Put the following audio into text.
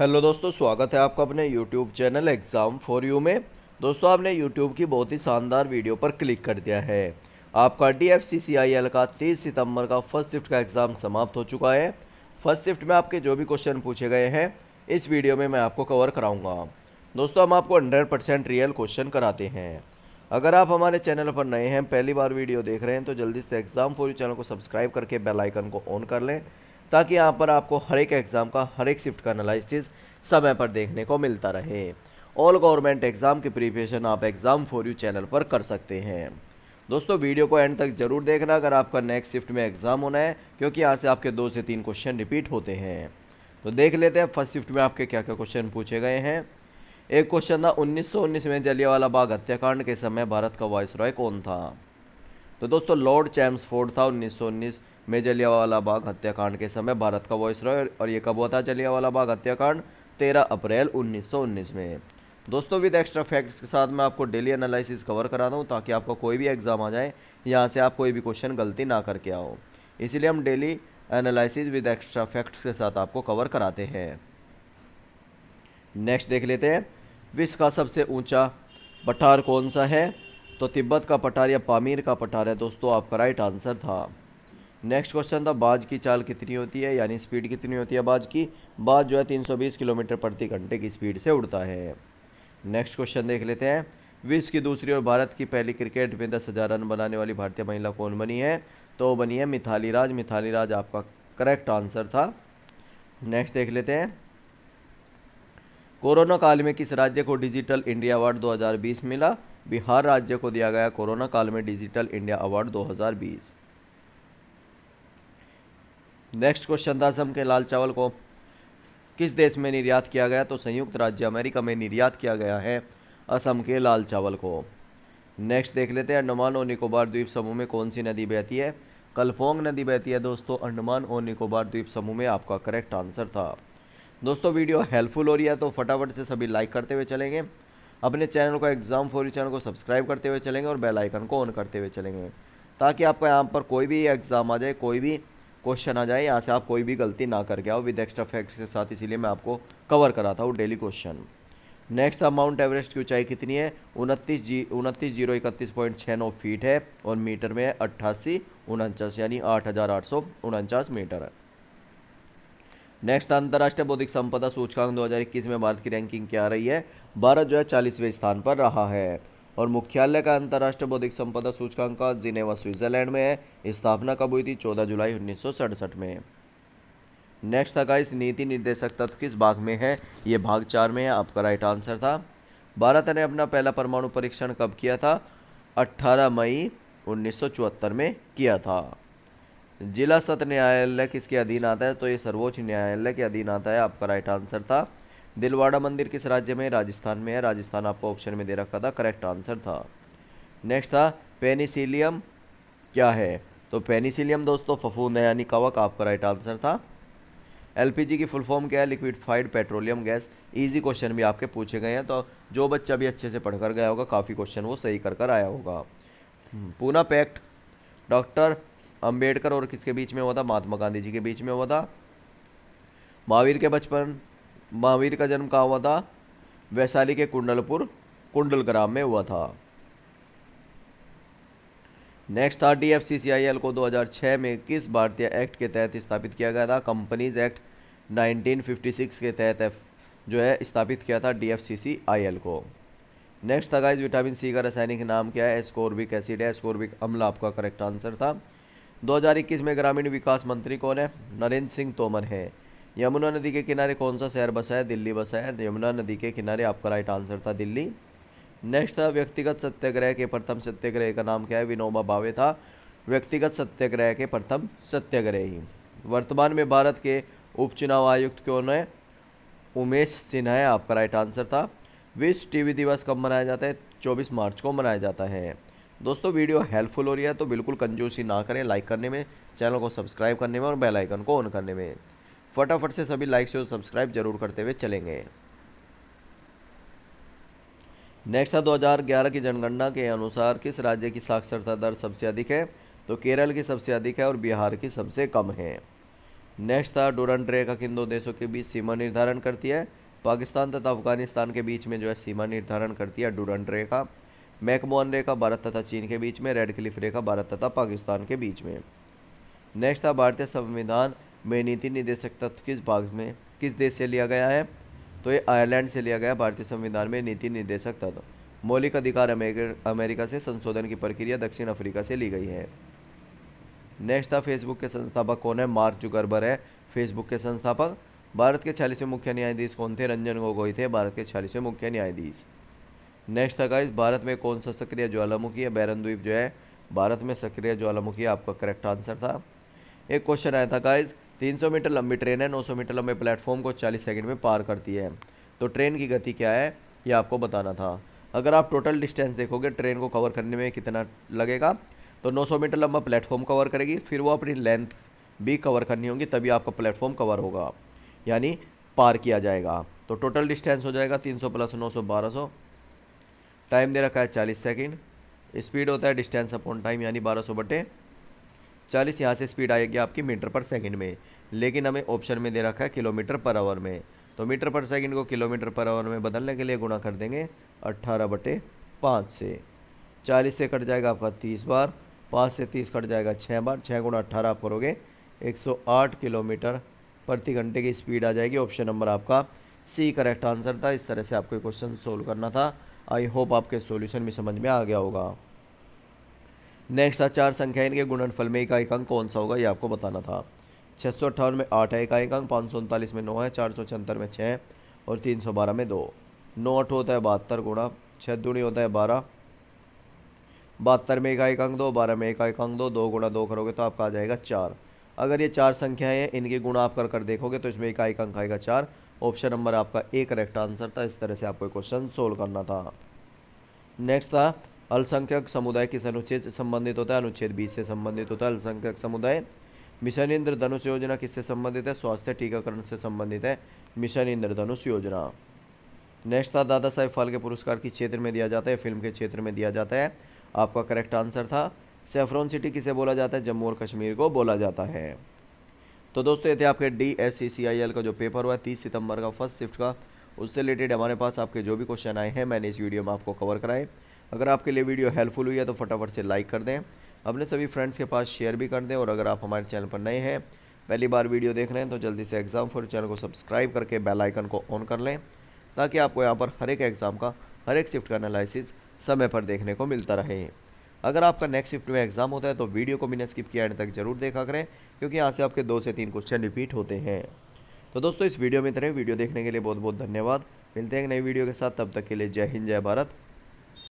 Hello दोस्तों स्वागत है आपका अपने YouTube channel exam for you में दोस्तों आपने यूट्यूब की बहुत ही शानदार वीडियो पर क्लिक कर दिया है आपका D F C C I L का तीस सितंबर का फर्स्ट शिफ्ट का एग्ज़ाम समाप्त हो चुका है फर्स्ट शिफ्ट में आपके जो भी क्वेश्चन पूछे गए हैं इस वीडियो में मैं आपको कवर कराऊँगा दोस्तों हम आपको हंड्रेड परसेंट रियल क्वेश्चन कराते हैं अगर आप हमारे चैनल पर नए हैं पहली बार वीडियो देख रहे हैं तो जल्दी से एग्ज़ाम फॉर यू चैनल को सब्सक्राइब करके बेलाइकन को ऑन कर लें ताकि यहाँ पर आपको हर एक एग्ज़ाम का हर एक शिफ्ट का एनालिसिस समय पर देखने को मिलता रहे ऑल गवर्नमेंट एग्ज़ाम की प्रिपरेशन आप एग्ज़ाम फॉर यू चैनल पर कर सकते हैं दोस्तों वीडियो को एंड तक जरूर देखना अगर आपका नेक्स्ट शिफ्ट में एग्ज़ाम होना है क्योंकि यहाँ से आपके दो से तीन क्वेश्चन रिपीट होते हैं तो देख लेते हैं फर्स्ट शिफ्ट में आपके क्या क्या क्वेश्चन पूछे गए हैं एक क्वेश्चन था 1919 में जलियावाला बाग हत्याकांड के समय भारत का वॉयस रॉय कौन था तो दोस्तों लॉर्ड चैम्सफोर्ड था 1919 में जलियावाला बाग हत्याकांड के समय भारत का वॉइस रॉय और ये कब हुआ था जलियावाला बाग हत्याकांड 13 अप्रैल 1919 में दोस्तों विद एक्स्ट्रा फैक्ट्स के साथ मैं आपको डेली एनालिसिस कवर करा दूँ ताकि आपका कोई भी एग्ज़ाम आ जाए यहाँ से आप कोई भी क्वेश्चन गलती ना करके आओ इसीलिए हम daily analysis with extra facts के साथ आपको कवर कराते हैं नेक्स्ट देख लेते हैं विश्व का सबसे ऊंचा पठार कौन सा है तो तिब्बत का पठार या पामीर का पठार है दोस्तों आपका राइट आंसर था नेक्स्ट क्वेश्चन था बाज की चाल कितनी होती है यानी स्पीड कितनी होती है बाज की बाज जो है 320 किलोमीटर प्रति घंटे की स्पीड से उड़ता है नेक्स्ट क्वेश्चन देख लेते हैं विश्व की दूसरी और भारत की पहली क्रिकेट में दस हज़ार रन बनाने वाली भारतीय महिला कौन बनी है तो बनी है मिथाली राज मिथाली राज आपका करेक्ट आंसर था नेक्स्ट देख लेते हैं कोरोना काल में किस राज्य को डिजिटल इंडिया अवार्ड 2020 मिला बिहार राज्य को दिया गया कोरोना काल में digital India award 2020 next question था असम के लाल चावल को किस देश में निर्यात किया गया तो संयुक्त राज्य अमेरिका में निर्यात किया गया है असम के लाल चावल को नेक्स्ट देख लेते हैं अंडमान और निकोबार द्वीप समूह में कौन सी नदी बहती है कलफोंग नदी बहती है दोस्तों अंडमान और निकोबार द्वीप समूह में आपका करेक्ट आंसर था दोस्तों वीडियो हेल्पफुल हो रही है तो फटाफट से सभी लाइक करते हुए चलेंगे अपने चैनल को एग्जाम फॉर चैनल को सब्सक्राइब करते हुए चलेंगे और बेल आइकन को ऑन करते हुए चलेंगे ताकि आपका यहाँ पर कोई भी एग्ज़ाम आ जाए कोई भी क्वेश्चन आ जाए यहाँ से आप कोई भी गलती ना करके आओ विद एक्स्ट्रा फैक्ट्स के साथ इसीलिए मैं आपको कवर करा था वो daily question next mount Everest की ऊंचाई कितनी है उनतीस जी उनतीस जीरो इकतीस पॉइंट छः नौ फीट है और मीटर में है अट्ठासी उनचास यानी आठ हज़ार आठ सौ उनचास मीटर है नेक्स्ट अंतर्राष्ट्रीय बौद्धिक संपदा सूचकांक दो में भारत की रैंकिंग क्या रही है भारत जो है चालीसवें स्थान पर रहा है और मुख्यालय का अंतर्राष्ट्रीय बौद्धिक संपदा सूचकांक जिनेवा स्विट्जरलैंड में है स्थापना कब हुई थी 14 जुलाई उन्नीस में नेक्स्ट था इस नीति निर्देशक तत्व किस भाग में है ये भाग चार में है आपका राइट आंसर था भारत ने अपना पहला परमाणु परीक्षण कब किया था 18 मई 1974 में किया था जिला सत्र न्यायालय किसके अधीन आता है तो ये सर्वोच्च न्यायालय के अधीन आता है आपका राइट आंसर था दिलवाड़ा मंदिर किस राज्य में राजस्थान में है राजस्थान आपको ऑप्शन में दे रखा था करेक्ट आंसर था नेक्स्ट था पेनिसिलियम क्या है तो पेनिसिलियम दोस्तों फफूंद है यानी कवक आपका राइट आंसर था एलपीजी की फुल फॉर्म क्या है liquefied petroleum gas easy question भी आपके पूछे गए हैं तो जो बच्चा भी अच्छे से पढ़कर गया होगा काफ़ी क्वेश्चन वो सही कर कर आया होगा हम्म, पूना पैक्ट डॉक्टर अंबेडकर और किसके बीच में हुआ था महात्मा गांधी जी के बीच में हुआ था महावीर के बचपन महावीर का जन्म कहाँ हुआ था वैशाली के कुंडलपुर कुंडल ग्राम में हुआ था नेक्स्ट था D F C C I L को 2006 में किस भारतीय एक्ट के तहत स्थापित किया गया था कंपनीज एक्ट 1956 के तहत जो है स्थापित किया था D F C C I L को नेक्स्ट था गाइज विटामिन सी का रासायनिक नाम क्या है स्कोरबिक एसिड है स्कोरबिक अम्ल आपका करेक्ट आंसर था 2021 में ग्रामीण विकास मंत्री कौन है नरेंद्र सिंह तोमर है यमुना नदी के किनारे कौन सा शहर बसा है दिल्ली बसा है यमुना नदी के किनारे आपका राइट आंसर था दिल्ली नेक्स्ट था व्यक्तिगत सत्याग्रह के प्रथम सत्याग्रह का नाम क्या है विनोबा भावे था व्यक्तिगत सत्याग्रह के प्रथम सत्याग्रही वर्तमान में भारत के उपचुनाव आयुक्त कौन है उमेश सिन्हा है आपका राइट आंसर था विश्व टीवी दिवस कब मनाया जाता है 24 मार्च को मनाया जाता है दोस्तों वीडियो हेल्पफुल हो रही है तो बिल्कुल कंजूसी ना करें लाइक करने में चैनल को सब्सक्राइब करने में और बेलाइकन को ऑन करने में फटाफट से सभी लाइक्स और सब्सक्राइब जरूर करते हुए चलेंगे नेक्स्ट है 2011 की जनगणना के अनुसार किस राज्य की साक्षरता दर सबसे अधिक है तो केरल की सबसे अधिक है और बिहार की सबसे कम है नेक्स्ट था डोरंट रेखा किन दो देशों के बीच सीमा निर्धारण करती है पाकिस्तान तथा अफगानिस्तान के बीच में जो है सीमा निर्धारण करती है डोरंट रेखा मैकमोहन रेखा भारत तथा चीन के बीच में रेड क्लिफ रेखा भारत तथा पाकिस्तान के बीच में नेक्स्ट था भारतीय संविधान में नीति निर्देशक तत्व तो किस भाग में किस देश से लिया गया है तो ये आयरलैंड से लिया गया भारतीय संविधान में नीति निर्देशक तत्व तो। मौलिक अधिकार अमेरिका से संशोधन की प्रक्रिया दक्षिण अफ्रीका से ली गई है नेक्स्ट था फेसबुक के संस्थापक कौन है मार्क जुकरबर है फेसबुक के संस्थापक भारत के छियालीसवें मुख्य न्यायाधीश कौन थे रंजन गोगोई थे भारत के छियालीसवें मुख्य न्यायाधीश नेक्स्ट था गाइस भारत में कौन सा सक्रिय ज्वालामुखी है बैरन द्वीप जो है भारत में सक्रिय ज्वालामुखी आपका करेक्ट आंसर था एक क्वेश्चन आया था गाइज़ 300 मीटर लंबी ट्रेन है 900 मीटर लंबे प्लेटफॉर्म को 40 सेकंड में पार करती है तो ट्रेन की गति क्या है ये आपको बताना था अगर आप टोटल डिस्टेंस देखोगे ट्रेन को कवर करने में कितना लगेगा तो 900 मीटर लंबा प्लेटफॉर्म कवर करेगी फिर वो अपनी लेंथ भी कवर करनी होगी तभी आपका प्लेटफॉर्म कवर होगा यानी पार किया जाएगा तो टोटल डिस्टेंस हो जाएगा 300 प्लस 900 सौ टाइम दे रखा है 40 सेकंड स्पीड होता है डिस्टेंस अपॉन टाइम यानी सौ बटे चालीस यहाँ से स्पीड आएगी आपकी मीटर पर सेकेंड में लेकिन हमें ऑप्शन में दे रखा है किलोमीटर पर आवर में तो मीटर पर सेकेंड को किलोमीटर पर आवर में बदलने के लिए गुणा कर देंगे अट्ठारह बटे पाँच से चालीस से कट जाएगा आपका तीस बार पाँच से तीस कट जाएगा छः बार छः गुणा अट्ठारह आप करोगे एक सौ आठ किलोमीटर प्रति घंटे की स्पीड आ जाएगी ऑप्शन नंबर आपका सी करेक्ट आंसर था इस तरह से आपको क्वेश्चन सोल्व करना था आई होप आपके सोल्यूशन भी समझ में आ गया होगा नेक्स्ट था चार संख्या इनके गुणनफल में इकाई अंक कौन सा होगा ये आपको बताना था छः सौ अट्ठावन में आठ है इकाई अंक पाँच सौ उनतालीस में नौ है चार सौ छिहत्तर में छः और तीन सौ बारह में दो नौ आठ होता है बहत्तर गुणा छः दूनी होता है बारह बहत्तर में इकाई अंक दो बारह में इकाई अंक दो दो गुणा दो करोगे तो आपका आ जाएगा चार अगर ये चार संख्याएं हैं इनके गुण आप कर कर देखोगे तो इसमें इकाई अंक आएगा चार ऑप्शन नंबर आपका ए करेक्ट आंसर था इस तरह से आपको क्वेश्चन सोल्व करना था नेक्स्ट था अल्पसंख्यक समुदाय किस अनुच्छेद से संबंधित होता है अनुच्छेद बीस से संबंधित होता है अल्पसंख्यक समुदाय मिशन इंद्रधनुष योजना किससे संबंधित है स्वास्थ्य टीकाकरण से संबंधित है मिशन इंद्रधनुष योजना नेक्स्ट था दादा साहेब फाल्के पुरस्कार किस क्षेत्र में दिया जाता है फिल्म के क्षेत्र में दिया जाता है आपका करेक्ट आंसर था सेफ्रॉन सिटी किसे बोला जाता है जम्मू और कश्मीर को बोला जाता है तो दोस्तों ये थे आपके D S C C I L का जो पेपर हुआ है तीस सितंबर का फर्स्ट शिफ्ट का उससे रिलेटेड हमारे पास आपके जो भी क्वेश्चन आए हैं मैंने इस वीडियो में आपको कवर कराए अगर आपके लिए वीडियो हेल्पफुल हुई है तो फटाफट से लाइक कर दें अपने सभी फ्रेंड्स के पास शेयर भी कर दें और अगर आप हमारे चैनल पर नए हैं पहली बार वीडियो देख रहे हैं तो जल्दी से एग्ज़ाम फॉर चैनल को सब्सक्राइब करके बेल आइकन को ऑन कर लें ताकि आपको यहाँ पर हर एक एग्ज़ाम का हर एक शिफ्ट का एनालिसिस समय पर देखने को मिलता रहे अगर आपका नेक्स्ट शिफ्ट में एग्ज़ाम होता है तो वीडियो को बिना स्किप किए एंड तक जरूर देखा करें क्योंकि यहाँ से आपके दो से तीन क्वेश्चन रिपीट होते हैं तो दोस्तों इस वीडियो में इतने वीडियो देखने के लिए बहुत बहुत धन्यवाद मिलते हैं एक नई वीडियो के साथ तब तक के लिए जय हिंद जय भारत